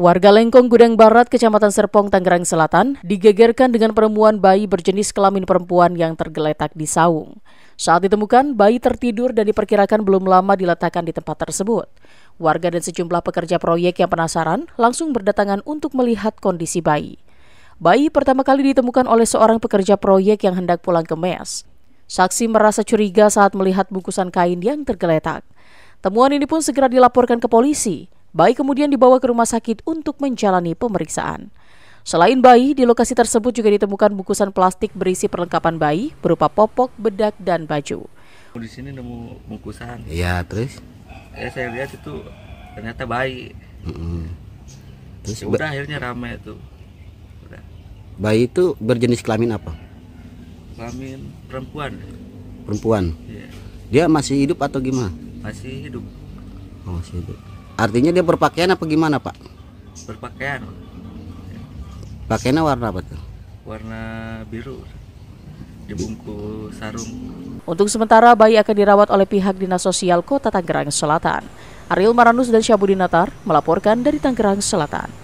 Warga Lengkong Gudang Barat, Kecamatan Serpong, Tangerang Selatan, digegerkan dengan penemuan bayi berjenis kelamin perempuan yang tergeletak di saung. Saat ditemukan, bayi tertidur dan diperkirakan belum lama diletakkan di tempat tersebut. Warga dan sejumlah pekerja proyek yang penasaran langsung berdatangan untuk melihat kondisi bayi. Bayi pertama kali ditemukan oleh seorang pekerja proyek yang hendak pulang ke mes. Saksi merasa curiga saat melihat bungkusan kain yang tergeletak. Temuan ini pun segera dilaporkan ke polisi. Bayi kemudian dibawa ke rumah sakit untuk menjalani pemeriksaan. Selain bayi, di lokasi tersebut juga ditemukan bungkusan plastik berisi perlengkapan bayi berupa popok, bedak, dan baju. Di sini nemu bungkusan. Iya, terus? Ya saya lihat itu ternyata bayi. Mm -hmm. Terus ya, udah akhirnya ramai itu. Udah. Bayi itu berjenis kelamin apa? Kelamin perempuan. Perempuan. Iya. Dia masih hidup atau gimana? Masih hidup. Oh, masih hidup. Artinya dia berpakaian apa gimana pak? Berpakaian. Pakaiannya warna apa tuh? Warna biru. Dibungkus sarung. Untuk sementara bayi akan dirawat oleh pihak dinas sosial Kota Tangerang Selatan. Ariel Maranus dan Syabudin Natar melaporkan dari Tangerang Selatan.